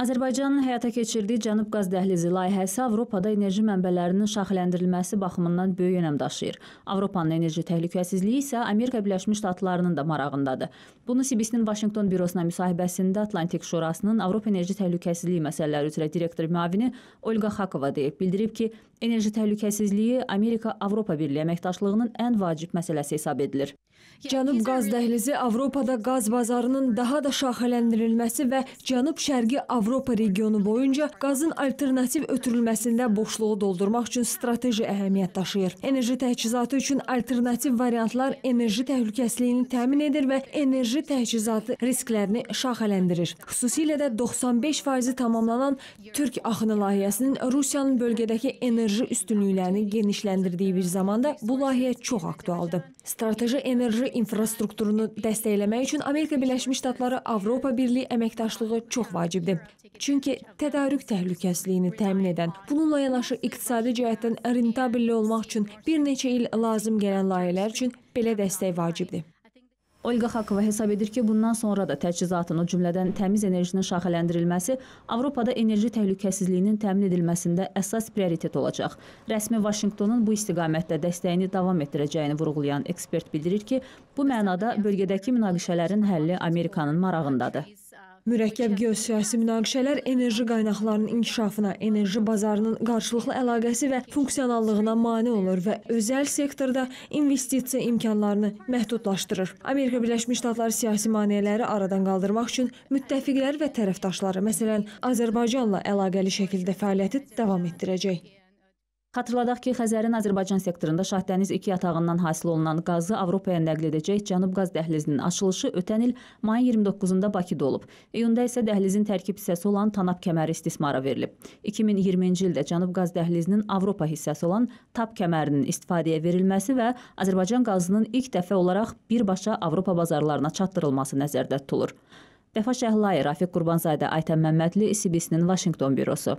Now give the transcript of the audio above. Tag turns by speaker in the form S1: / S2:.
S1: Azərbaycanın həyata keçirdiyi Cənub qaz dəhlizi layihəsi Avropada enerji mənbələrinin şaxələndirilməsi baxımından böyük önəm daşıyır. Avropanın enerji təhlükəsizliyi isə Amerika Birləşmiş Ştatlarının da marağındadır. Bunu CBS-nin Vaşinqton bürosuna müsahibəsində Atlantik Şurasının Avropa Enerji Təhlükəsizliyi məsələləri üzrə direktor müavini Olqa Xakova deyib, bildirib ki, enerji təhlükəsizliyi Amerika-Avropa Birliyi əməkdaşlığının ən vacib məsələsi hesab edilir.
S2: Cənub qaz dəhlizi Avropada qaz bazarının daha da şaxələndirilməsi və Cənub-Şərqi Avropa regionu boyunca qazın alternativ ötürülməsində boşluğu doldurmaq üçün strateji əhəmiyyət daşıyır. Enerji təchizatı üçün alternativ variantlar enerji təhlükəsliyini təmin edir və enerji təchizatı risklərini şaxələndirir. Xüsusilə də 95%-i tamamlanan Türk axını layihəsinin Rusiyanın bölgədəki enerji üstünlüklərini genişləndirdiyi bir zamanda bu layihə çox aktualdır. Strateji enerji enerji infrastrukturunu dəstəkləmək üçün Amerika Birləşmiş Ştatları Avropa Birliyi əməkdaşlığı çox vacibdir. Çünki tədarük təhlükəsizliyini təmin edən, bununla yanaşı iqtisadi cəhətdən rentabilli olmaq üçün bir neçə il lazım gələn layihələr üçün belə dəstək vacibdir.
S1: Olqa Xakova hesab edir ki, bundan sonra da təchizatın, o cümlədən təmiz enerjinin şaxələndirilməsi Avropada enerji təhlükəsizliyinin təmin edilməsində əsas prioritet olacaq. Rəsmi Vaşinqtonun bu istiqamətdə dəstəyini davam etdirəcəyini vurğulayan ekspert bildirir ki, bu mənada bölgədəki münaqişələrin həlli Amerikanın marağındadır.
S2: Mürəkkəb geosiyasi münaqişələr enerji qaynaqlarının inkişafına, enerji bazarının qarşılıqlı əlaqəsi və funksionallığına mane olur və özəl sektorda investisiya imkanlarını məhdudlaşdırır. Amerika Birləşmiş Ştatları siyasi maneələri aradan qaldırmaq üçün müttəfiqləri və tərəfdaşları, məsələn, Azərbaycanla əlaqəli şəkildə fəaliyyəti davam etdirəcək.
S1: Xatırladaq ki, Xəzərin Azərbaycan sektorunda Şah Dəniz 2 yatağından hasil olunan qazı Avropaya nəql edəcək Cənub qaz dəhlizinin açılışı ötən il mayın 29-da Bakıda olub. İyunda isə dəhlizin tərkib hissəsi olan Tanap kəməri istismara verilib. 2020-ci ildə Cənub qaz dəhlizinin Avropa hissəsi olan TAP kəmərinin istifadəyə verilməsi və Azərbaycan qazının ilk dəfə olaraq birbaşa Avropa bazarlarına çatdırılması nəzərdə tutulur. Dəfa Şəhlayi, Rafiq Qurbanzadə, Aytən Məmmədli, CBS-nin Vaşinqton bürosu.